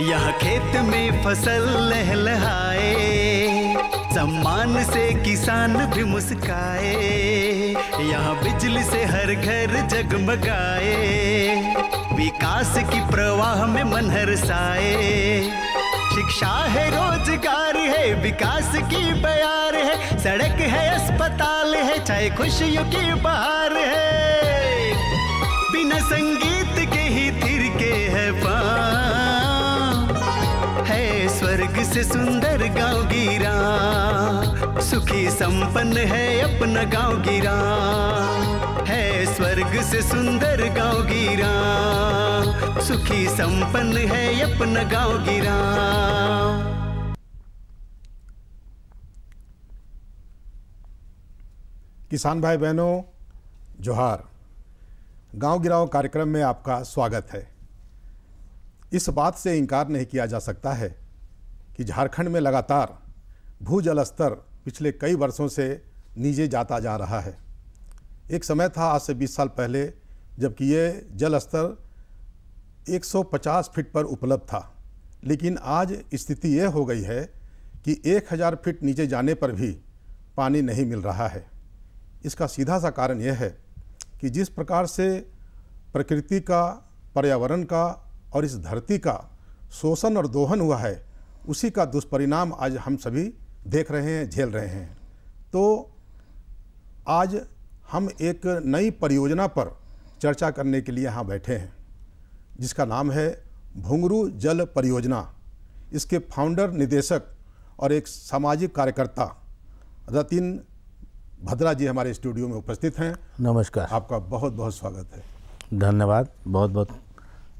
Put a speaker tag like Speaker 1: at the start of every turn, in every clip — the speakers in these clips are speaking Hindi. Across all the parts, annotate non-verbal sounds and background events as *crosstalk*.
Speaker 1: यह खेत में फसल लहलहाए सम्मान से किसान भी मुस्काए यहाँ बिजली से हर घर जगमगाए विकास की प्रवाह में मन साए शिक्षा है रोजगार है विकास की बयार है सड़क है अस्पताल है चाहे खुशियों की बहार है बिना संगीत के ही थिर के है पान से सुंदर गाँव गिरा सुखी संपन्न है अपना गाँव गिरा है स्वर्ग से सुंदर गाँव गिरा सुखी संपन्न है अपना गाँव गिरा
Speaker 2: किसान भाई बहनों जोहार गांव गिराओ कार्यक्रम में आपका स्वागत है इस बात से इनकार नहीं किया जा सकता है कि झारखंड में लगातार जल स्तर पिछले कई वर्षों से नीचे जाता जा रहा है एक समय था आज से 20 साल पहले जबकि ये जल स्तर 150 फीट पर उपलब्ध था लेकिन आज स्थिति ये हो गई है कि 1000 फीट नीचे जाने पर भी पानी नहीं मिल रहा है इसका सीधा सा कारण यह है कि जिस प्रकार से प्रकृति का पर्यावरण का और इस धरती का शोषण और दोहन हुआ है उसी का दुष्परिणाम आज हम सभी देख रहे हैं झेल रहे हैं तो आज हम एक नई परियोजना पर चर्चा करने के लिए यहाँ बैठे हैं जिसका नाम है भुंगरू जल परियोजना इसके फाउंडर निदेशक और एक सामाजिक कार्यकर्ता रतिन भद्रा जी हमारे स्टूडियो में उपस्थित हैं नमस्कार आपका बहुत बहुत स्वागत
Speaker 1: है धन्यवाद बहुत बहुत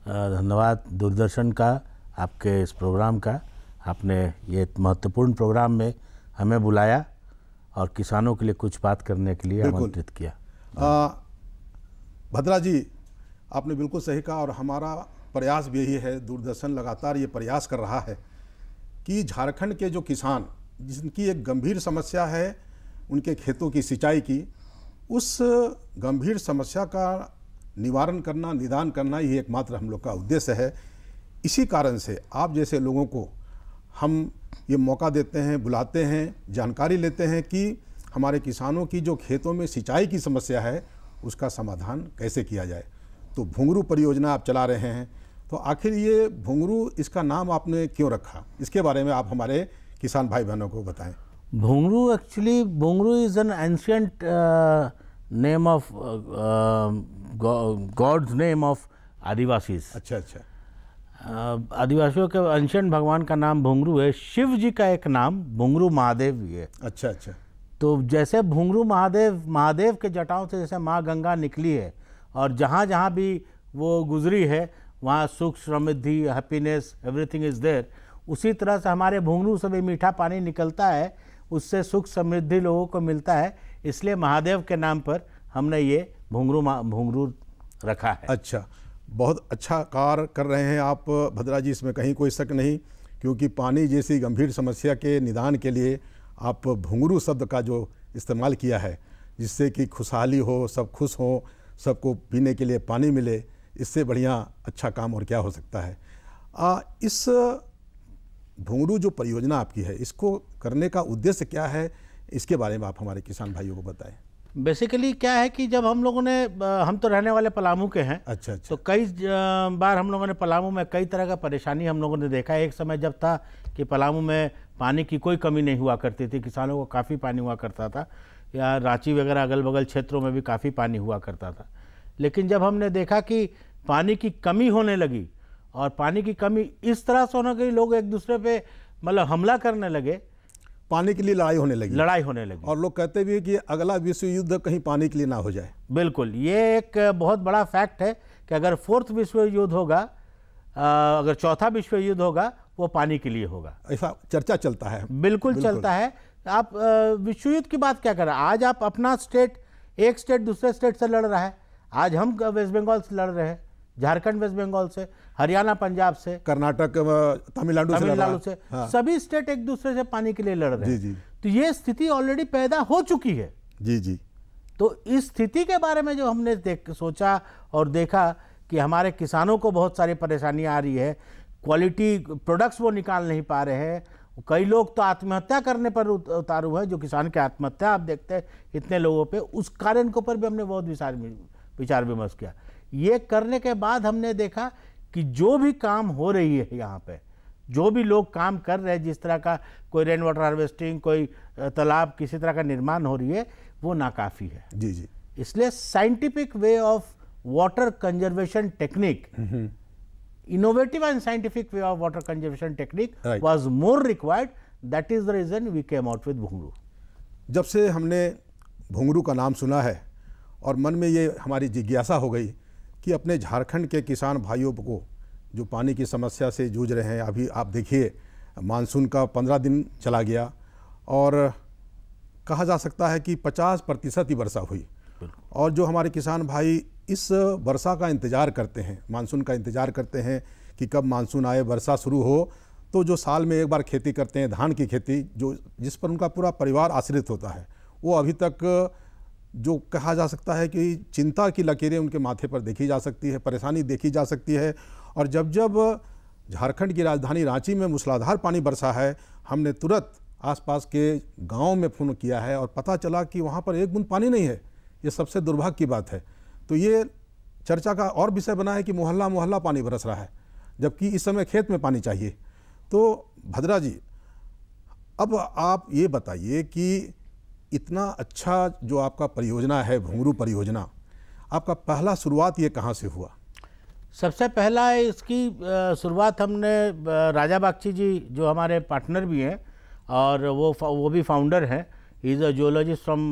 Speaker 1: धन्यवाद दूरदर्शन का आपके इस प्रोग्राम का आपने ये महत्वपूर्ण प्रोग्राम में हमें बुलाया और किसानों के लिए कुछ बात करने के लिए आमंत्रित
Speaker 2: किया आ, भद्रा जी आपने बिल्कुल सही कहा और हमारा प्रयास भी यही है दूरदर्शन लगातार ये प्रयास कर रहा है कि झारखंड के जो किसान जिनकी एक गंभीर समस्या है उनके खेतों की सिंचाई की उस गंभीर समस्या का निवारण करना निदान करना ये एकमात्र हम लोग का उद्देश्य है इसी कारण से आप जैसे लोगों को हम ये मौका देते हैं बुलाते हैं जानकारी लेते हैं कि हमारे किसानों की जो खेतों में सिंचाई की समस्या है उसका समाधान कैसे किया जाए तो भुंगरू परियोजना आप चला रहे हैं तो आखिर ये भुंगरू इसका नाम आपने क्यों रखा इसके बारे में आप हमारे किसान भाई बहनों को बताएं
Speaker 1: Bhungroo actually Bhungroo is an ancient name of gods name of Adivasis अच्छा अच्छा आदिवासियों के अंशन भगवान का नाम भुंगरू है शिव जी का एक नाम भुंगरू महादेव भी है अच्छा अच्छा तो जैसे भुंगरू महादेव महादेव के जटाओं से जैसे माँ गंगा निकली है और जहाँ जहाँ भी वो गुजरी है वहाँ सुख समृद्धि हैप्पीनेस एवरीथिंग इज़ देयर उसी तरह से हमारे भुंगरू से भी मीठा पानी निकलता है उससे सुख समृद्धि लोगों को मिलता है इसलिए महादेव के नाम पर हमने ये भुंगरू भुंगरू रखा है अच्छा बहुत अच्छा
Speaker 2: कार्य कर रहे हैं आप भद्रा जी इसमें कहीं कोई शक नहीं क्योंकि पानी जैसी गंभीर समस्या के निदान के लिए आप भुंगरू शब्द का जो इस्तेमाल किया है जिससे कि खुशहाली हो सब खुश हो सबको पीने के लिए पानी मिले इससे बढ़िया अच्छा काम और क्या हो सकता है आ, इस भुंगरू जो परियोजना आपकी है
Speaker 1: इसको करने का उद्देश्य क्या है इसके
Speaker 2: बारे में आप हमारे किसान भाइयों को बताएं
Speaker 1: बेसिकली क्या है कि जब हम लोगों ने हम तो रहने वाले पलामू के हैं अच्छा अच्छा तो कई बार हम लोगों ने पलामू में कई तरह का परेशानी हम लोगों ने देखा है एक समय जब था कि पलामू में पानी की कोई कमी नहीं हुआ करती थी किसानों को काफ़ी पानी हुआ करता था या रांची वगैरह अगल बगल क्षेत्रों में भी काफ़ी पानी हुआ करता था लेकिन जब हमने देखा कि पानी की कमी होने लगी और पानी की कमी इस तरह से होने लगी लोग एक दूसरे पर मतलब हमला करने लगे पानी के लिए लड़ाई होने लगी लड़ाई होने लगी और लोग कहते भी हैं कि अगला विश्व युद्ध कहीं पानी के लिए ना हो जाए बिल्कुल ये एक बहुत बड़ा फैक्ट है कि अगर फोर्थ विश्व युद्ध होगा अगर चौथा विश्व युद्ध होगा वो पानी के लिए होगा ऐसा चर्चा चलता है बिल्कुल, बिल्कुल। चलता है आप विश्व युद्ध की बात क्या कर रहे हैं आज आप अपना स्टेट एक स्टेट दूसरे स्टेट से लड़ रहा है आज हम वेस्ट बंगाल से लड़ रहे हैं झारखंड वेस्ट बंगाल से हरियाणा पंजाब से कर्नाटक तमिलनाडु से, से हाँ। सभी स्टेट एक दूसरे से पानी के लिए लड़ रहे हैं तो ये स्थिति ऑलरेडी पैदा हो चुकी है जी जी तो इस स्थिति के बारे में जो हमने देख सोचा और देखा कि हमारे किसानों को बहुत सारी परेशानियाँ आ रही है क्वालिटी प्रोडक्ट्स वो निकाल नहीं पा रहे हैं कई लोग तो आत्महत्या करने पर उतारू है जो किसान के आत्महत्या आप देखते हैं इतने लोगों पे उस कारण के ऊपर भी हमने बहुत विचार विचार विमर्श किया ये करने के बाद हमने देखा कि जो भी काम हो रही है यहाँ पे जो भी लोग काम कर रहे हैं जिस तरह का कोई रेन वाटर हार्वेस्टिंग कोई तालाब किसी तरह का निर्माण हो रही है वो नाकाफ़ी है जी जी इसलिए scientific way of water conservation technique innovative and scientific way of water conservation technique was more required that is the reason we came out with Bhungroo जब से हमने भुंगरू का नाम सुना है
Speaker 2: और मन में ये हमारी जिज्ञासा हो गई कि अपने झारखंड के किसान भाइयों को जो पानी की समस्या से जूझ रहे हैं अभी आप देखिए मानसून का पंद्रह दिन चला गया और कहा जा सकता है कि पचास प्रतिशत ही वर्षा हुई और जो हमारे किसान भाई इस वर्षा का इंतज़ार करते हैं मानसून का इंतज़ार करते हैं कि कब मानसून आए वर्षा शुरू हो तो जो साल में एक बार खेती करते हैं धान की खेती जो जिस पर उनका पूरा परिवार आश्रित होता है वो अभी तक जो कहा जा सकता है कि चिंता की लकीरें उनके माथे पर देखी जा सकती है परेशानी देखी जा सकती है और जब जब झारखंड की राजधानी रांची में मूसलाधार पानी बरसा है हमने तुरंत आसपास के गाँव में फ़ोन किया है और पता चला कि वहाँ पर एक बूंद पानी नहीं है ये सबसे दुर्भाग्य की बात है तो ये चर्चा का और विषय बना है कि मोहल्ला मोहल्ला पानी बरस रहा है जबकि इस समय खेत में पानी चाहिए तो भद्रा जी अब आप ये बताइए कि इतना अच्छा जो आपका परियोजना है घुंगरू परियोजना आपका पहला शुरुआत ये कहाँ से हुआ
Speaker 1: सबसे पहला इसकी शुरुआत हमने राजा बागची जी जो हमारे पार्टनर भी हैं और वो वो भी फाउंडर हैं is a geologist from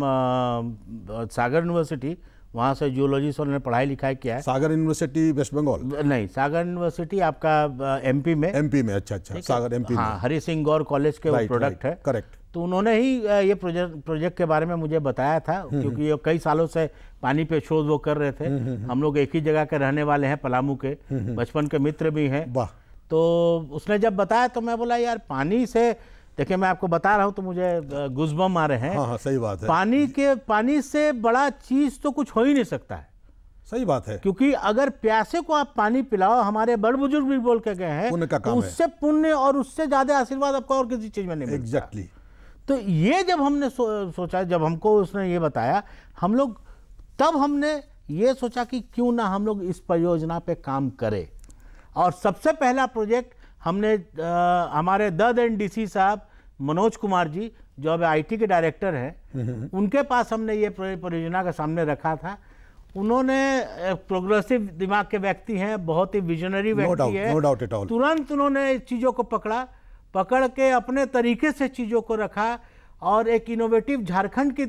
Speaker 1: Sagar university वहाँ से जियोलॉजिस्ट उन्होंने पढ़ाई लिखाई किया है सागर यूनिवर्सिटी वेस्ट बंगाल नहीं सागर यूनिवर्सिटी आपका एमपी में एमपी में अच्छा अच्छा सागर एमपी हाँ हरी सिंह गौर कॉलेज के प्रोडक्ट है करेक्ट तो उन्होंने ही ये प्रोजेक्ट प्रोजेक्ट के बारे में मुझे बताया था हम्म, क्योंकि हम्म। ये कई सालों से पानी पे शोध वो कर रहे थे हम्म, हम लोग एक ही जगह के रहने वाले हैं पलामू के बचपन के मित्र भी हैं तो उसने जब बताया तो मैं बोला यार पानी से देखिये मैं आपको बता रहा हूँ तो मुझे गुजबम आ रहे हैं हाँ, हाँ, सही बात है पानी के पानी से बड़ा चीज़ तो कुछ हो ही नहीं सकता है सही बात है क्योंकि अगर प्यासे को आप पानी पिलाओ हमारे बड़ बुजुर्ग भी बोल के गए हैं का तो उससे पुण्य और उससे ज्यादा आशीर्वाद आपको और किसी चीज में नहीं exactly. तो ये जब हमने सो, सोचा जब हमको उसने ये बताया हम लोग तब हमने ये सोचा कि क्यों ना हम लोग इस परियोजना पे काम करें और सबसे पहला प्रोजेक्ट हमने आ, हमारे दद एंड डी साहब मनोज कुमार जी जो अब आईटी के डायरेक्टर हैं उनके पास हमने ये परियोजना के सामने रखा था उन्होंने प्रोग्रेसिव दिमाग के व्यक्ति हैं बहुत ही विजनरी व्यक्ति no doubt, है no तुरंत उन्होंने इस चीज़ों को पकड़ा पकड़ के अपने तरीके से चीज़ों को रखा और एक इनोवेटिव झारखंड की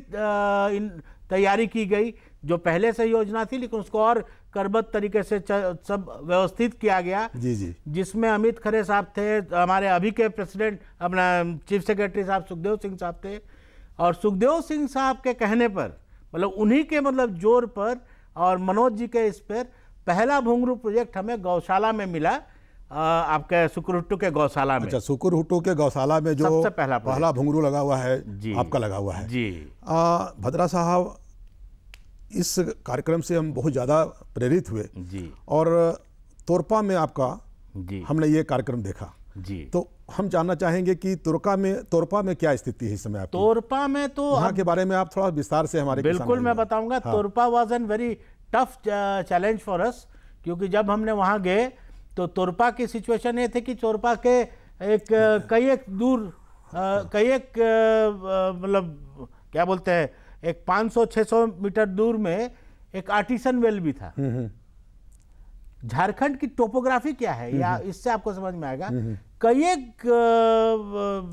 Speaker 1: तैयारी की गई जो पहले से योजना थी लेकिन उसको और करबद्ध तरीके से सब व्यवस्थित किया गया जी जी जिसमें अमित खरे साहब थे हमारे अभी के प्रेसिडेंट अपना चीफ सेक्रेटरी साहब सुखदेव सिंह साहब थे और सुखदेव सिंह साहब के कहने पर मतलब उन्हीं के मतलब जोर पर और मनोज जी के इस पर पहला भूंगरू प्रोजेक्ट हमें गौशाला में मिला आपके सुकुर के गौशाला में अच्छा सुकुरहुट्टू के गौशाला में जो पहला पहला
Speaker 2: भुंगरू लगा हुआ
Speaker 1: है जी आपका लगा हुआ है जी
Speaker 2: आ, भद्रा साहब इस कार्यक्रम से हम बहुत ज़्यादा प्रेरित हुए जी और तोरपा में आपका जी हमने ये कार्यक्रम देखा जी तो हम जानना चाहेंगे कि तुरका में तोरपा में क्या स्थिति है इस समय आपकी? तोरपा में तो यहाँ के बारे में आप थोड़ा विस्तार से हमारे बिल्कुल मैं बताऊंगा हाँ।
Speaker 1: Torpa was an very tough challenge for us क्योंकि जब हमने वहाँ गए तो तोरपा की सिचुएशन ये थी कि चोरपा के एक कई एक दूर कई एक मतलब क्या बोलते हैं एक 500-600 मीटर दूर में एक आर्टिसन वेल भी था हम्म, हम्म। झारखंड की टोपोग्राफी क्या है या हम्म, इससे आपको समझ में आएगा कई एक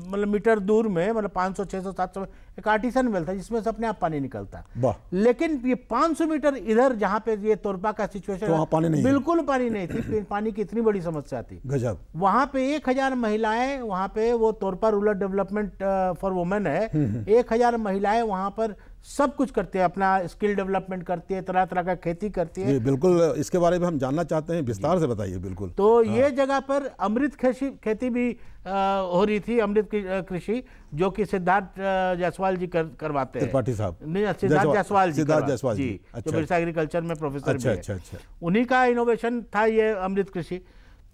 Speaker 1: मतलब मीटर दूर में मतलब 500 600 700 एक आर्टिसन वेल था जिसमें से अपने आप पानी निकलता लेकिन ये 500 मीटर इधर जहां पे ये तोरपा का सिचुएशन तो पानी नहीं बिल्कुल पानी नहीं थी पानी की इतनी बड़ी समस्या थी गजब वहां पे एक हजार महिलाएं वहां पे वो Torpa rural development for women है हम्म, हम्म। एक महिलाएं वहां पर सब कुछ करती है अपना स्किल डेवलपमेंट करती है तरह तरह का खेती करती है
Speaker 2: बिल्कुल इसके बारे में हम जानना चाहते हैं विस्तार से बताइए बिल्कुल
Speaker 1: तो हाँ। ये जगह पर अमृत खेती खेती भी आ, हो रही थी अमृत कृषि जो कि सिद्धार्थ जायसवाल जी कर, करवाते हैं त्रिपाठी साहब नहीं सिद्धार्थ जायसवाल जी सिद्धार्थ जायसवाल जी अच्छा। जो बिरसा एग्रीकल्चर में प्रोफेसर अच्छा, अच्छा, अच्छा, उन्हीं का इनोवेशन था ये अमृत कृषि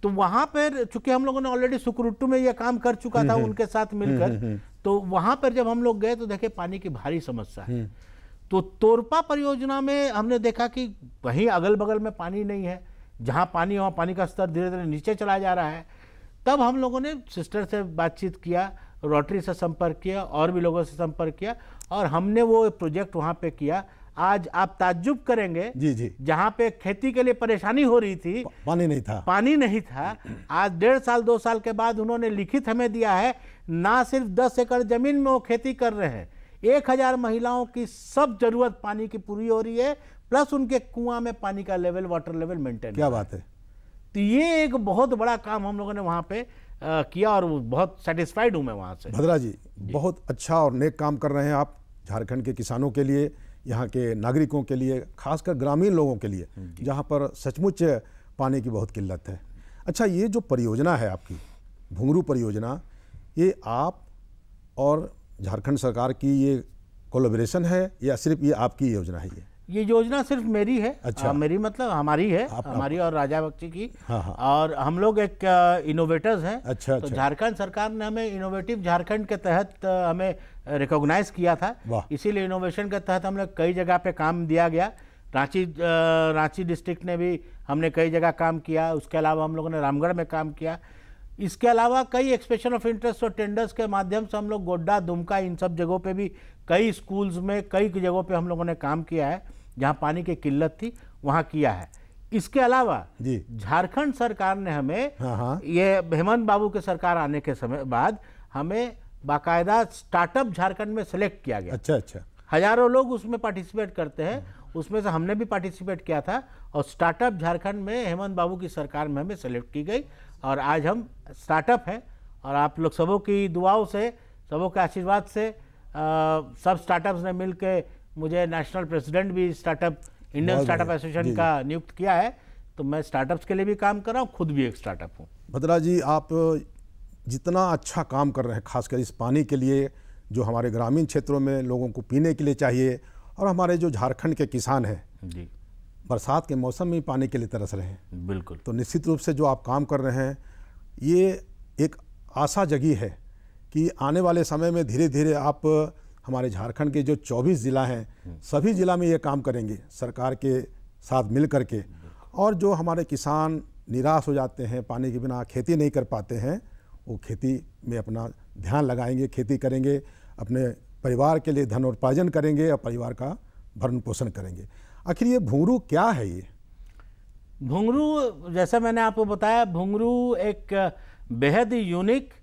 Speaker 1: तो वहाँ पर चूंकि हम लोगों ने ऑलरेडी सुकरुट्टू में यह काम कर चुका था हम्म, हम्म। उनके साथ मिलकर हम्म, तो वहां पर जब हम लोग गए तो देखे पानी की भारी समस्या है हम्म। तो तोरपा परियोजना में हमने देखा कि वहीं अगल बगल में पानी नहीं है जहाँ पानी वहाँ पानी का स्तर धीरे धीरे नीचे चला जा रहा है तब हम लोगों ने सिस्टर से बातचीत किया रोटरी से संपर्क किया और भी लोगों से संपर्क किया और हमने वो प्रोजेक्ट वहाँ पे किया आज आप ताज्जुब करेंगे जी जी जहाँ पे खेती के लिए परेशानी हो रही थी पानी नहीं था पानी नहीं था आज डेढ़ साल दो साल के बाद उन्होंने लिखित हमें दिया है ना सिर्फ दस एकड़ जमीन में वो खेती कर रहे हैं एक हजार महिलाओं की सब जरूरत पानी की पूरी हो रही है प्लस उनके कुआं में पानी का लेवल वाटर लेवल मेंटेन क्या बात है तो ये एक बहुत बड़ा काम हम लोगों ने वहाँ पे आ, किया और बहुत सेटिस्फाइड हूँ मैं वहाँ से भद्रा जी,
Speaker 2: जी बहुत अच्छा और नेक काम कर रहे हैं आप झारखंड के किसानों के लिए यहाँ के नागरिकों के लिए खासकर ग्रामीण लोगों के लिए हम्म, जहाँ पर सचमुच पानी की बहुत किल्लत है अच्छा ये जो परियोजना है आपकी घुंगरू परियोजना ये आप और झारखंड सरकार की ये कोलोबरेशन है या सिर्फ ये आपकी योजना है ये
Speaker 1: ये योजना सिर्फ मेरी है अच्छा आ, मेरी मतलब हमारी है आप, हमारी और राजा बख्शी की हाँ, हाँ। और हम लोग एक इनोवेटर्स हैं अच्छा, तो अच्छा। झारखंड सरकार ने हमें इनोवेटिव झारखंड के तहत हमें रिकॉग्नाइज किया था इसीलिए इनोवेशन के तहत हमने कई जगह पे काम दिया गया रांची रांची डिस्ट्रिक्ट ने भी हमने कई जगह काम किया उसके अलावा हम लोगों ने रामगढ़ में काम किया इसके अलावा कई एक्सप्रेशन ऑफ इंटरेस्ट और टेंडर्स के माध्यम से हम लोग गोड्डा दुमका इन सब जगहों पे भी कई स्कूल्स में कई जगहों पे हम लोगों ने काम किया है जहाँ पानी की किल्लत थी वहाँ किया है इसके अलावा झारखंड सरकार ने हमें हाँ, हाँ। ये हेमंत बाबू के सरकार आने के समय बाद हमें बाकायदा स्टार्टअप झारखंड में सेलेक्ट किया गया अच्छा अच्छा हजारों लोग उसमें पार्टिसिपेट करते हैं उसमें से हमने भी पार्टिसिपेट किया था और स्टार्टअप झारखंड में हेमंत बाबू की सरकार में हमें सेलेक्ट की गई और आज हम स्टार्टअप हैं और आप लोग सबों की दुआओं से सबों के आशीर्वाद से आ, सब स्टार्टअप्स ने मिल के मुझे नेशनल प्रेसिडेंट भी स्टार्टअप इंडियन स्टार्टअप एसोसिएशन का नियुक्त किया है तो मैं स्टार्टअप्स के लिए भी काम कर रहा हूँ खुद भी एक स्टार्टअप हूँ
Speaker 2: भद्रा जी आप जितना अच्छा काम कर रहे हैं खासकर इस पानी के लिए जो हमारे ग्रामीण क्षेत्रों में लोगों को पीने के लिए चाहिए और हमारे जो झारखंड के किसान हैं बरसात के मौसम में पानी के लिए तरस रहे
Speaker 1: हैं बिल्कुल
Speaker 2: तो निश्चित रूप से जो आप काम कर रहे हैं ये एक आशा जगी है कि आने वाले समय में धीरे धीरे आप हमारे झारखंड के जो 24 ज़िला हैं हम्म। सभी ज़िला में ये काम करेंगे सरकार के साथ मिल कर के और जो हमारे किसान निराश हो जाते हैं पानी के बिना खेती नहीं कर पाते हैं वो खेती में अपना ध्यान लगाएंगे खेती करेंगे अपने परिवार के लिए धन उत्पार्जन करेंगे और परिवार का भरण पोषण करेंगे आखिर ये भूंगरू क्या है ये
Speaker 1: भूंगरू जैसे मैंने आपको बताया भूंगरू एक बेहद ही यूनिक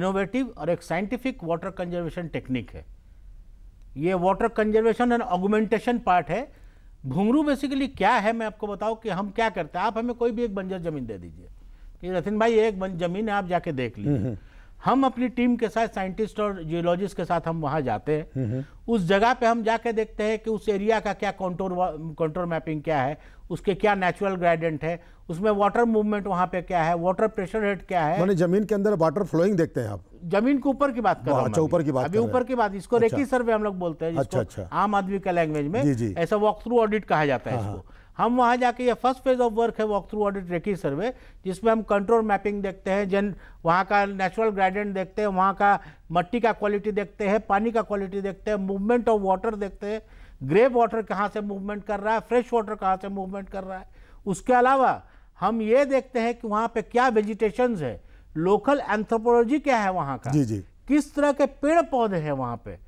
Speaker 1: इनोवेटिव और एक साइंटिफिक वाटर कंजर्वेशन टेक्निक है ये water conservation and augmentation part है भूंगरू बेसिकली क्या है मैं आपको बताऊं कि हम क्या करते हैं आप हमें कोई भी एक बंजर जमीन दे दीजिए कि रतिन भाई एक जमीन है आप जाके देख लीजिए हम्म, हम्म। हम अपनी टीम के साथ साइंटिस्ट और जियोलॉजिस्ट के साथ हम वहाँ जाते हैं हम्म, हम्म। उस जगह पे हम जाके देखते हैं कि उस एरिया का क्या कंटोर कंटोर मैपिंग क्या है उसके क्या नेचुरल ग्रेडेंट है उसमें वाटर मूवमेंट वहां पे क्या है वाटर प्रेशर हेट क्या है माने
Speaker 2: जमीन के अंदर वाटर फ्लोइंग देखते हैं आप
Speaker 1: जमीन के ऊपर की बात कर रहा अच्छा ऊपर की बात अभी ऊपर की बात इसको अच्छा, रेकी सर्वे हम लोग बोलते हैं अच्छा अच्छा आम आदमी का लैंग्वेज में ऐसा वॉक थ्रू ऑडिट कहा जाता है हाँ, हाँ। इसको हम वहाँ जाके ये फर्स्ट फेज ऑफ वर्क है walk through audit recce survey जिसमें हम कंट्रोल मैपिंग देखते हैं जन वहाँ का नेचुरल ग्रेडेंट देखते हैं वहाँ का मट्टी का क्वालिटी देखते हैं पानी का क्वालिटी देखते हैं मूवमेंट ऑफ वाटर देखते हैं ग्रे वाटर कहाँ से मूवमेंट कर रहा है फ्रेश वाटर कहाँ से मूवमेंट कर रहा है उसके अलावा हम ये देखते हैं कि वहाँ पर क्या वेजिटेशन है लोकल एंथ्रोपोलॉजी क्या है वहाँ का जी जी किस तरह के पेड़ पौधे हैं वहाँ पर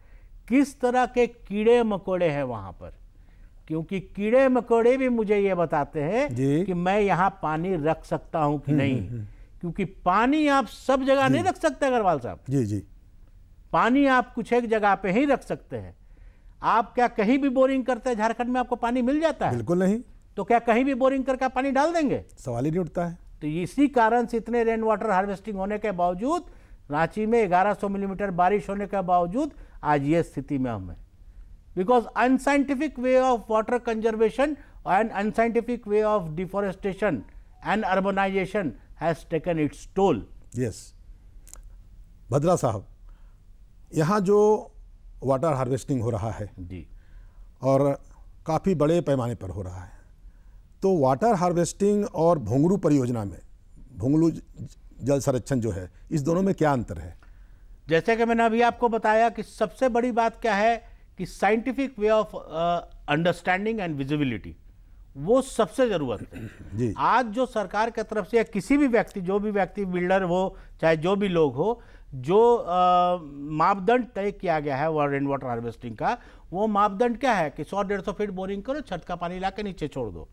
Speaker 1: किस तरह के कीड़े मकोड़े हैं वहाँ पर क्योंकि कीड़े मकोड़े भी मुझे ये बताते हैं कि मैं यहाँ पानी रख सकता हूँ कि हम्म, नहीं हम्म, हम्म। क्योंकि पानी आप सब जगह नहीं रख सकते अग्रवाल साहब जी जी पानी आप कुछ एक जगह पे ही रख सकते हैं आप क्या कहीं भी बोरिंग करते हैं झारखंड में आपको पानी मिल जाता है बिल्कुल नहीं तो क्या कहीं भी बोरिंग करके आप पानी डाल देंगे सवाल ही नहीं उठता है तो इसी कारण से इतने रेन वाटर हार्वेस्टिंग होने के बावजूद रांची में 1100 मिलीमीटर बारिश होने के बावजूद आज ये स्थिति में हमें because unscientific way of water conservation and unscientific way of deforestation and urbanization has taken its toll.
Speaker 2: Yes. bhadra sahab yahan jo water harvesting ho raha hai ji aur काफ़ी बड़े पैमाने पर हो रहा है तो वाटर हार्वेस्टिंग और भोंगरू परियोजना में भोंगलू जल संरक्षण जो है इस दोनों में क्या अंतर है
Speaker 1: जैसे कि मैंने अभी आपको बताया कि सबसे बड़ी बात क्या है कि scientific way of understanding and visibility वो सबसे ज़रूरत है *clears throat* आज जो सरकार की तरफ से या किसी भी व्यक्ति जो भी व्यक्ति बिल्डर हो चाहे जो भी लोग हो जो uh, मापदंड तय किया गया है रेन वाटर हार्वेस्टिंग का वो मापदंड क्या है कि सौ डेढ़ सौ फीट बोरिंग करो छत का पानी ला नीचे छोड़ दो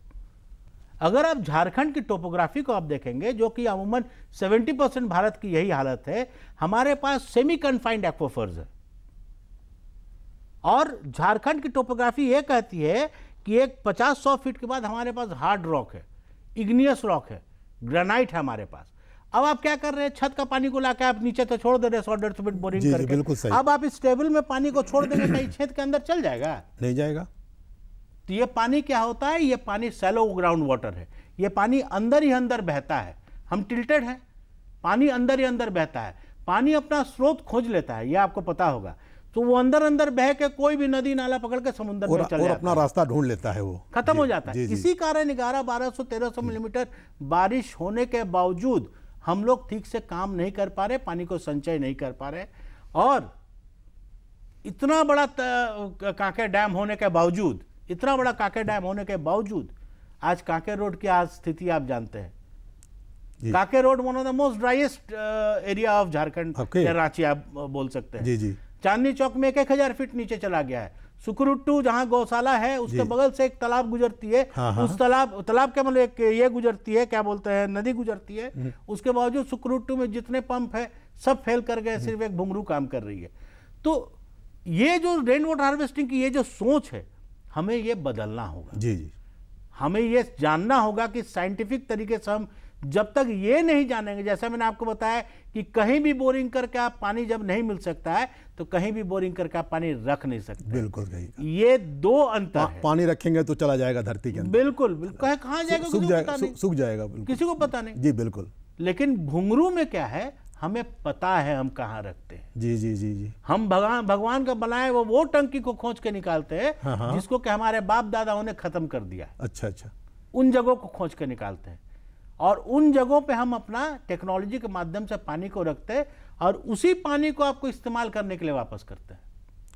Speaker 1: अगर आप झारखंड की टोपोग्राफी को आप देखेंगे जो कि अमूमन 70 परसेंट भारत की यही हालत है हमारे पास सेमी कन्फाइंड एक्वाफर्स है और झारखंड की टोपोग्राफी ये कहती है कि एक पचास सौ फीट के बाद हमारे पास हार्ड रॉक है इग्नियस रॉक है ग्रेनाइट है हमारे पास अब आप क्या कर रहे हैं छत का पानी को लाकर आप नीचे तो छोड़ दे रहे सौ डेढ़ सौ फीट बोरिंग जी, करके जी, अब आप इस टेबल में पानी को छोड़ देंगे कहीं छेद के अंदर चल जाएगा नहीं जाएगा तो ये पानी क्या होता है ये पानी सेलो ग्राउंड वाटर है ये पानी अंदर ही अंदर बहता है हम टिल्टेड है पानी अंदर ही अंदर बहता है पानी अपना स्रोत खोज लेता है यह आपको पता होगा तो वो अंदर अंदर बह के कोई भी नदी नाला पकड़ के समुद्र में चला और अपना
Speaker 2: रास्ता ढूंढ लेता
Speaker 1: है वो खत्म हो जाता है इसी कारण ग्यारह बारह सौ तेरह सौ मिलीमीटर बारिश होने के बावजूद हम लोग ठीक से काम नहीं कर पा रहे पानी को संचय नहीं कर पा रहे और इतना बड़ा कांके डैम होने के बावजूद इतना बड़ा कांके डैम होने के बावजूद आज कांके रोड की आज स्थिति आप जानते हैं Kanke road one of the most driest area of Jharkhand Ranchi आप बोल सकते हैं जी जी चांदनी चौक में एक एक हजार फीट नीचे चला गया है सुकरुट्टू जहाँ गौशाला है उसके बगल से एक तालाब गुजरती है हाँ, हाँ उस तालाब तालाब के मतलब एक ये गुजरती है क्या बोलते हैं नदी गुजरती है हम्म। उसके बावजूद सुकरुट्टू में जितने पंप है सब फेल कर गए हम्म। सिर्फ एक भुंगरू काम कर रही है तो ये जो रेन वाटर हार्वेस्टिंग की ये जो सोच है हमें ये बदलना होगा जी जी हमें ये जानना होगा कि साइंटिफिक तरीके से हम जब तक ये नहीं जानेंगे जैसा मैंने आपको बताया कि कहीं भी बोरिंग करके आप पानी जब नहीं मिल सकता है तो कहीं भी बोरिंग करके आप पानी रख नहीं सकते
Speaker 2: बिल्कुल कहीं ये दो अंतर पा, पानी रखेंगे तो चला जाएगा धरती के अंदर बिल्कुल बिल्कुल कहाँ जाएगा सूख जाएगा सूख जाएगा किसी को पता नहीं जी बिल्कुल
Speaker 1: लेकिन घुंगरू में क्या है हमें पता है हम कहाँ रखते हैं
Speaker 2: जी जी जी जी
Speaker 1: हम भगवान भगवान का बनाए वो वो टंकी को खोज के निकालते हैं हाँ हाँ। जिसको कि हमारे बाप दादाओं ने खत्म कर दिया अच्छा अच्छा उन जगहों को खोज के निकालते हैं और उन जगहों पे हम अपना टेक्नोलॉजी के माध्यम से पानी को रखते हैं और उसी पानी को आपको इस्तेमाल करने के लिए वापस करते हैं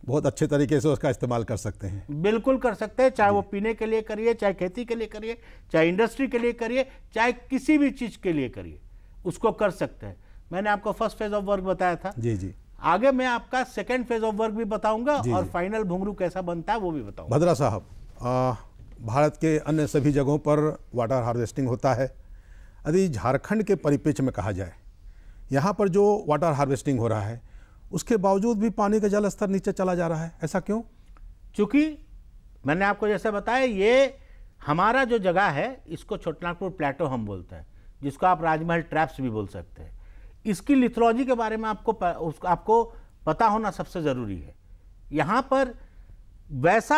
Speaker 2: बहुत अच्छे तरीके से उसका इस्तेमाल कर सकते हैं
Speaker 1: बिल्कुल कर सकते हैं चाहे वो पीने के लिए करिए चाहे खेती के लिए करिए चाहे इंडस्ट्री के लिए करिए चाहे किसी भी चीज़ के लिए करिए उसको कर सकते हैं मैंने आपको फर्स्ट फेज ऑफ वर्क बताया था जी जी आगे मैं आपका सेकेंड फेज ऑफ वर्क भी बताऊंगा और फाइनल भूंगरू कैसा बनता है वो भी बताऊंगा
Speaker 2: भद्रा साहब भारत के अन्य सभी जगहों पर वाटर हार्वेस्टिंग होता है यदि झारखंड के परिपेक्ष में कहा जाए यहाँ पर जो वाटर हार्वेस्टिंग हो रहा है उसके बावजूद भी पानी का जल स्तर नीचे चला जा रहा है ऐसा क्यों
Speaker 1: चूँकि मैंने आपको जैसे बताया ये हमारा जो जगह है इसको छोटनागपुर प्लेटो हम बोलते हैं जिसको आप राजमहल ट्रैप्स भी बोल सकते हैं इसकी लिथोलॉजी के बारे में आपको प, उसको आपको पता होना सबसे ज़रूरी है यहाँ पर वैसा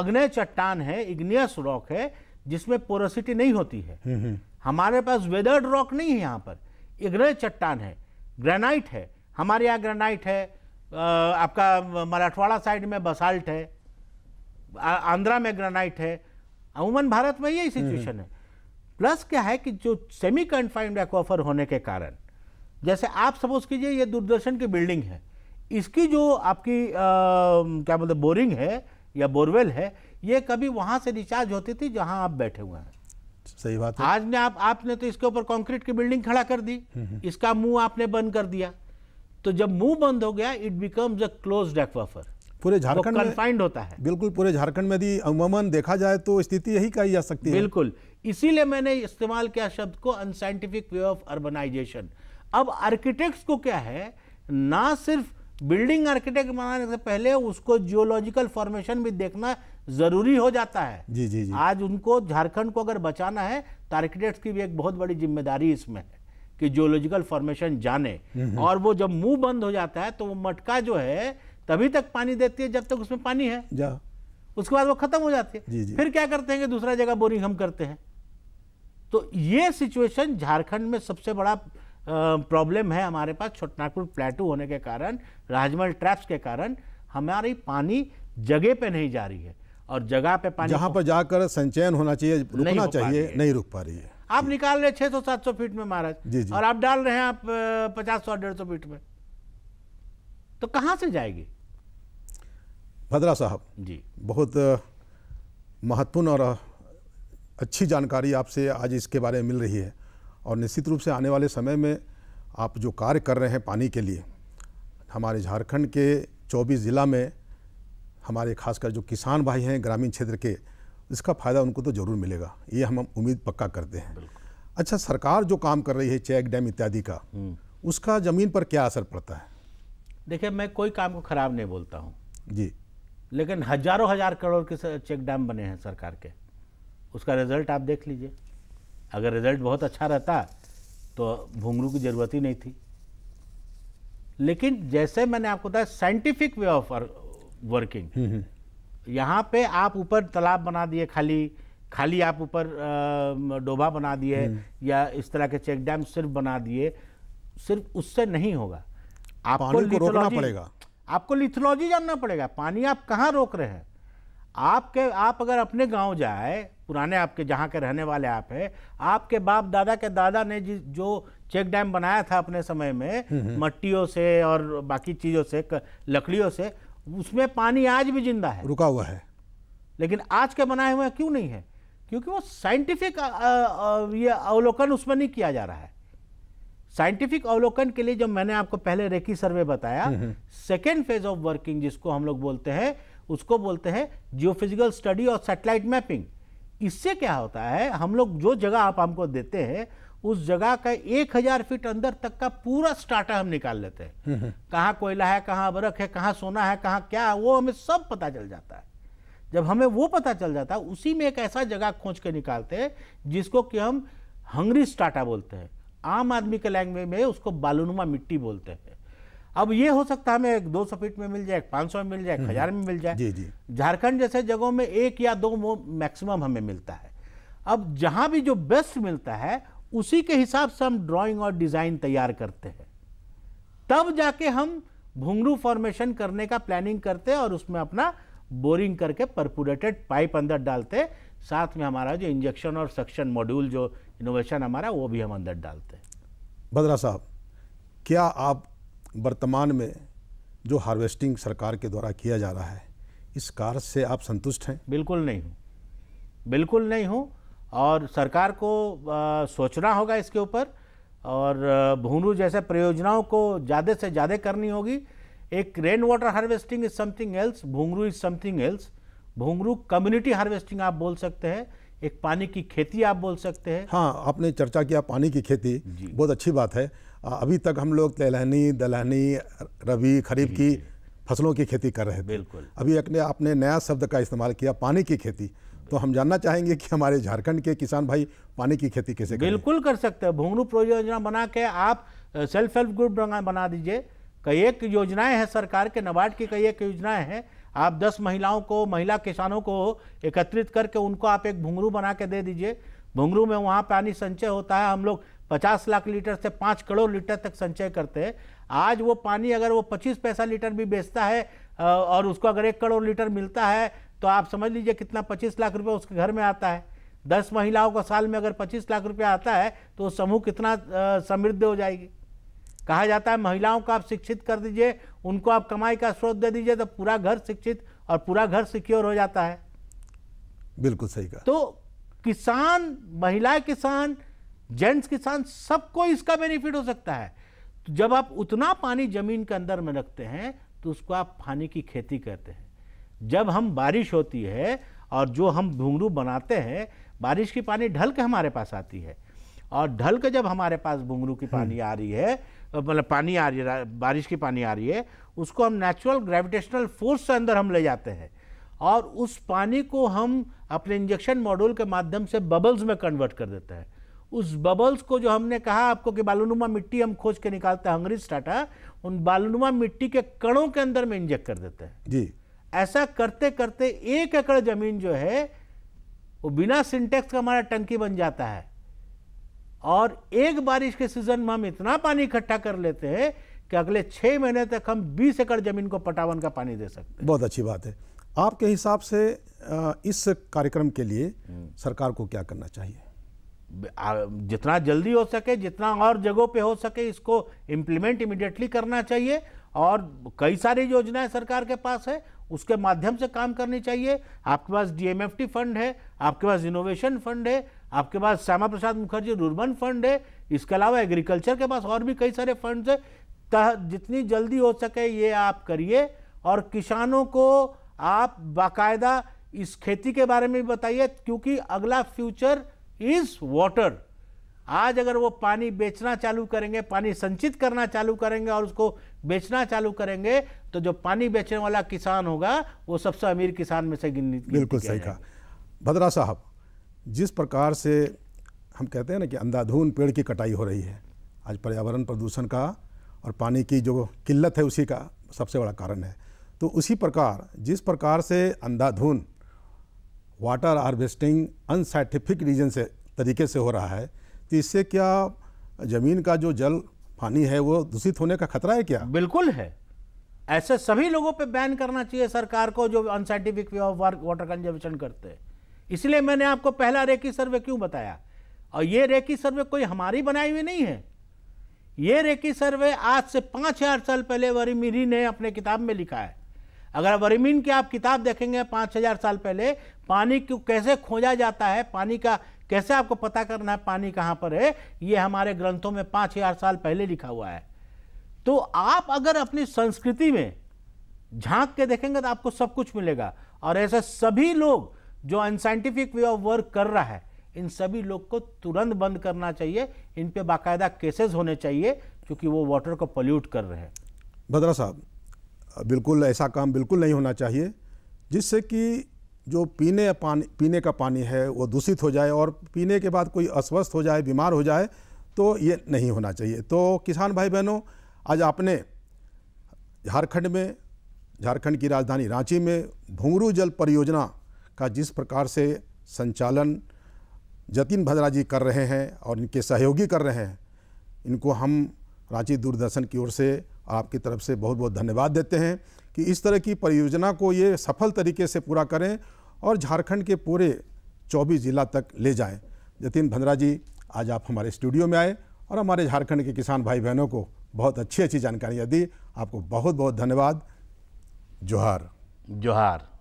Speaker 1: अग्नय चट्टान है इग्नियस रॉक है जिसमें पोरोसिटी नहीं होती है हम्म, हम्म। हमारे पास वेदर्ड रॉक नहीं है यहाँ पर ये चट्टान है ग्रेनाइट है हमारे यहाँ ग्रेनाइट है आपका मराठवाड़ा साइड में बसाल्ट है आंध्रा में ग्रेनाइट है अमूमन भारत में यही सिचुएशन हम्म। है प्लस क्या है कि जो सेमी कन्फाइंड एक्वाफर होने के कारण जैसे आप सपोज कीजिए ये दूरदर्शन की बिल्डिंग है इसकी जो आपकी आ, क्या बोलते बोरिंग है या बोरवेल है ये कभी वहाँ से रिचार्ज होती थी जहाँ आप बैठे हुए हैं सही बात है आज ने आप आपने तो इसके ऊपर कंक्रीट की बिल्डिंग खड़ा कर दी हम्म, हम्म। इसका मुंह आपने बंद कर दिया तो जब मुंह बंद हो गया it becomes a close aquifer
Speaker 2: पूरे तो झारखंड तो कन्फाइंड होता है बिल्कुल पूरे झारखंड में यदि अमूमन देखा जाए तो स्थिति यही कही जा सकती है बिल्कुल
Speaker 1: इसीलिए मैंने इस्तेमाल किया शब्द को अनसाइंटिफिक वे ऑफ अर्बनाइजेशन अब आर्किटेक्ट को क्या है ना सिर्फ बिल्डिंग आर्किटेक्ट बनाने से पहले उसको जियोलॉजिकल फॉर्मेशन भी देखना ज़रूरी हो जाता है जी जी जी आज उनको झारखंड को अगर बचाना है तो आर्किटेक्ट की भी एक बहुत बड़ी जिम्मेदारी इसमें है कि जियोलॉजिकल फॉर्मेशन जाने हम्म, हम्म। और वो जब मुंह बंद हो जाता है तो वो मटका जो है तभी तक पानी देती है जब तक उसमें पानी है जा उसके बाद वो खत्म हो जाती है जी जी। फिर क्या करते हैं कि दूसरा जगह बोरिंग हम करते हैं तो ये सिचुएशन झारखंड में सबसे बड़ा प्रॉब्लम है हमारे पास छोटनागपुर प्लेटू होने के कारण राजमहल ट्रैप्स के कारण हमारी पानी जगह पे नहीं जा रही है और जगह पे पानी जहां पर
Speaker 2: जाकर संचयन होना चाहिए रुकना चाहिए नहीं रुक पा रही है
Speaker 1: आप निकाल रहे छह सौ सात सौ फीट में महाराज और आप डाल रहे हैं आप पचास सौ डेढ़ सौ फीट में तो कहाँ से जाएगी
Speaker 2: भद्रा साहब जी बहुत महत्वपूर्ण और अच्छी जानकारी आपसे आज इसके बारे में मिल रही है और निश्चित रूप से आने वाले समय में आप जो कार्य कर रहे हैं पानी के लिए हमारे झारखंड के 24 ज़िला में हमारे खासकर जो किसान भाई हैं ग्रामीण क्षेत्र के इसका फ़ायदा उनको तो ज़रूर मिलेगा ये हम उम्मीद पक्का करते हैं अच्छा सरकार जो काम कर रही है चेक डैम इत्यादि का हम्म। उसका ज़मीन पर क्या असर पड़ता है
Speaker 1: देखिए मैं कोई काम को ख़राब नहीं बोलता हूँ जी लेकिन हज़ारों हज़ार करोड़ के चेक डैम बने हैं सरकार के उसका रिजल्ट आप देख लीजिए अगर रिजल्ट बहुत अच्छा रहता तो घुंगरू की ज़रूरत ही नहीं थी लेकिन जैसे मैंने आपको बताया साइंटिफिक वे ऑफ वर्किंग यहाँ पे आप ऊपर तालाब बना दिए खाली खाली आप ऊपर डोबा बना दिए हम्म। या इस तरह के चेक डैम सिर्फ बना दिए सिर्फ उससे नहीं होगा आपको रोकना पड़ेगा आपको लिथोलॉजी जानना पड़ेगा पानी आप कहाँ रोक रहे हैं आपके आप अगर अपने गांव जाए पुराने आपके जहाँ के रहने वाले आप हैं आपके बाप दादा के दादा ने जिस जो चेक डैम बनाया था अपने समय में हम्म, हम्म। मट्टियों से और बाकी चीज़ों से लकड़ियों से उसमें पानी आज भी जिंदा है रुका हुआ है लेकिन आज के बनाए हुए क्यों नहीं है क्योंकि वो साइंटिफिक ये अवलोकन उसमें नहीं किया जा रहा है साइंटिफिक अवलोकन के लिए जब मैंने आपको पहले रेकी सर्वे बताया सेकेंड फेज ऑफ वर्किंग जिसको हम लोग बोलते हैं उसको बोलते हैं जियोफिजिकल स्टडी और सेटेलाइट मैपिंग इससे क्या होता है हम लोग जो जगह आप हमको देते हैं उस जगह का एक हजार फीट अंदर तक का पूरा स्टाटा हम निकाल लेते हैं हम्म, हम्म। कहाँ कोयला है कहाँ अबरक है कहाँ सोना है कहाँ क्या है वो हमें सब पता चल जाता है जब हमें वो पता चल जाता है उसी में एक ऐसा जगह खोज के निकालते हैं जिसको कि हम हंगरी स्टाटा बोलते हैं आम आदमी के लैंग्वेज में उसको बालूनुमा मिट्टी बोलते हैं अब ये हो सकता है हमें दो सौ फीट में मिल जाए पाँच सौ में मिल जाए एक हम्म, हजार हम्म। में मिल जाए झारखंड जैसे जगहों में एक या दो मैक्सिमम हमें मिलता है अब जहां भी जो बेस्ट मिलता है उसी के हिसाब से हम ड्राइंग और डिज़ाइन तैयार करते हैं तब जाके हम घुंगरू फॉर्मेशन करने का प्लानिंग करते हैं और उसमें अपना बोरिंग करके परपुरेटेड पाइप अंदर डालते साथ में हमारा जो इंजेक्शन और सक्शन मॉड्यूल जो इनोवेशन हमारा वो भी हम अंदर डालते हैं
Speaker 2: भद्रा साहब क्या आप वर्तमान में जो
Speaker 1: हार्वेस्टिंग सरकार के द्वारा किया जा रहा है इस कार्य से आप संतुष्ट हैं बिल्कुल नहीं हूँ बिल्कुल नहीं हूँ और सरकार को आ, सोचना होगा इसके ऊपर और भूरू जैसे परियोजनाओं को ज़्यादा से ज़्यादा करनी होगी एक rain water harvesting is something else Bhungroo is something else Bhungroo community harvesting आप बोल सकते हैं एक पानी की खेती आप बोल सकते हैं
Speaker 2: हाँ आपने चर्चा किया पानी की खेती बहुत अच्छी बात है अभी तक हम लोग तेलहनी दलहनी रबी खरीफ की फसलों की खेती कर रहे थे बिल्कुल अभी अपने आपने नया शब्द का इस्तेमाल किया पानी की खेती तो
Speaker 1: हम जानना चाहेंगे कि हमारे झारखंड के किसान भाई पानी की खेती कैसे बिल्कुल कर सकते हैं भूंगरू परियोजना बना के आप सेल्फ हेल्प ग्रुप बना दीजिए कई एक योजनाएं हैं सरकार के नबार्ड की कई एक योजनाएं हैं आप 10 महिलाओं को महिला किसानों को एकत्रित करके उनको आप एक भुंगरू बना के दे दीजिए भुंगरू में वहाँ पानी संचय होता है हम लोग 50 लाख लीटर से 5 करोड़ लीटर तक संचय करते हैं आज वो पानी अगर वो 25 पैसा लीटर भी बेचता है और उसको अगर एक करोड़ लीटर मिलता है तो आप समझ लीजिए कितना 25 लाख रुपये उसके घर में आता है दस महिलाओं का साल में अगर पच्चीस लाख रुपया आता है तो समूह कितना समृद्ध हो जाएगी कहा जाता है महिलाओं को आप शिक्षित कर दीजिए उनको आप कमाई का स्रोत दे दीजिए तो पूरा घर शिक्षित और पूरा घर सिक्योर हो जाता है बिल्कुल सही कहा तो किसान महिला किसान जेंट्स किसान सबको इसका बेनिफिट हो सकता है तो जब आप उतना पानी जमीन के अंदर में रखते हैं तो उसको आप पानी की खेती करते हैं जब हम बारिश होती है और जो हम भूंगरू बनाते हैं बारिश की पानी ढल के हमारे पास आती है और ढल के जब हमारे पास भूंगरू की पानी हम्म। आ रही है मतलब पानी आ रही है बारिश की पानी आ रही है उसको हम नेचुरल ग्रेविटेशनल फोर्स से अंदर हम ले जाते हैं और उस पानी को हम अपने इंजेक्शन मॉड्यूल के माध्यम से बबल्स में कन्वर्ट कर देते हैं उस बबल्स को जो हमने कहा आपको कि बालूनुमा मिट्टी हम खोज के निकालते हैं हंगरीज टाटा उन बालूनुमा मिट्टी के कणों के अंदर में इंजेक्ट कर देते हैं जी ऐसा करते करते एक एकड़ जमीन जो है वो बिना सिंटेक्स का हमारा टंकी बन जाता है और एक बारिश के सीजन में हम इतना पानी इकट्ठा कर लेते हैं कि अगले छः महीने तक हम बीस एकड़ ज़मीन को पटावन का पानी दे सकते
Speaker 2: हैं बहुत अच्छी बात है आपके हिसाब से इस कार्यक्रम के
Speaker 1: लिए हम्म। सरकार को क्या करना चाहिए जितना जल्दी हो सके जितना और जगहों पे हो सके इसको इम्प्लीमेंट इमिडिएटली करना चाहिए और कई सारी योजनाएं सरकार के पास है उसके माध्यम से काम करनी चाहिए आपके पास डीएमएफटी फंड है आपके पास इनोवेशन फंड है आपके पास श्यामा प्रसाद मुखर्जी रूर्बन फंड है इसके अलावा एग्रीकल्चर के पास और भी कई सारे फंड है तह जितनी जल्दी हो सके ये आप करिए और किसानों को आप बाकायदा इस खेती के बारे में बताइए क्योंकि अगला फ्यूचर इज वाटर आज अगर वो पानी बेचना चालू करेंगे पानी संचित करना चालू करेंगे और उसको बेचना चालू करेंगे तो जो पानी बेचने वाला किसान होगा वो सबसे अमीर किसान में से गिन बिल्कुल सही कहा
Speaker 2: भद्रा साहब जिस प्रकार से हम कहते हैं ना कि अंधाधुन पेड़ की कटाई हो रही है आज पर्यावरण प्रदूषण का और पानी की जो किल्लत है उसी का सबसे बड़ा कारण है तो उसी प्रकार जिस प्रकार से अंधाधुन वाटर हार्वेस्टिंग अनसाइंटिफिक रीजन से तरीके से हो रहा है तो इससे क्या ज़मीन का जो जल पानी है वो दूषित होने का खतरा है क्या बिल्कुल है
Speaker 1: ऐसे सभी लोगों पे बैन करना चाहिए सरकार को जो unscientific way of water conservation करते हैं इसलिए मैंने आपको पहला रेकी सर्वे क्यों बताया और ये रेकी सर्वे कोई हमारी बनाई हुई नहीं है ये रेकी सर्वे आज से पाँच हजार साल पहले वरी मिरी ने अपने किताब में लिखा है अगर वरीमीन की आप किताब देखेंगे पाँच हज़ार साल पहले पानी को कैसे खोजा जाता है पानी का कैसे आपको पता करना है पानी कहाँ पर है ये हमारे ग्रंथों में पाँच हज़ार साल पहले लिखा हुआ है तो आप अगर अपनी संस्कृति में झांक के देखेंगे तो आपको सब कुछ मिलेगा और ऐसे सभी लोग जो अनसाइंटिफिक वे ऑफ वर्क कर रहा है इन सभी लोग को तुरंत बंद करना चाहिए इन पर बाकायदा केसेस होने चाहिए क्योंकि वो वाटर को पोल्यूट कर रहे हैं
Speaker 2: भद्रा साहब बिल्कुल ऐसा काम बिल्कुल नहीं होना चाहिए जिससे कि जो पीने पानी पीने का पानी है वो दूषित हो जाए और पीने के बाद कोई अस्वस्थ हो जाए बीमार हो जाए तो ये नहीं होना चाहिए तो किसान भाई बहनों आज आपने झारखंड में झारखंड की राजधानी रांची में भूंगरू जल परियोजना का जिस प्रकार से संचालन जतिन भद्रा जी कर रहे हैं और इनके सहयोगी कर रहे हैं इनको हम रांची दूरदर्शन की ओर से आपकी तरफ से बहुत बहुत धन्यवाद देते हैं कि इस तरह की परियोजना को ये सफल तरीके से पूरा करें और झारखंड के पूरे 24 जिला तक ले जाएं। जतिन भंद्रा जी आज आप हमारे स्टूडियो में आए और हमारे झारखंड के किसान भाई बहनों को बहुत अच्छी अच्छी जानकारियाँ दी आपको बहुत बहुत धन्यवाद जोहार
Speaker 1: जोहार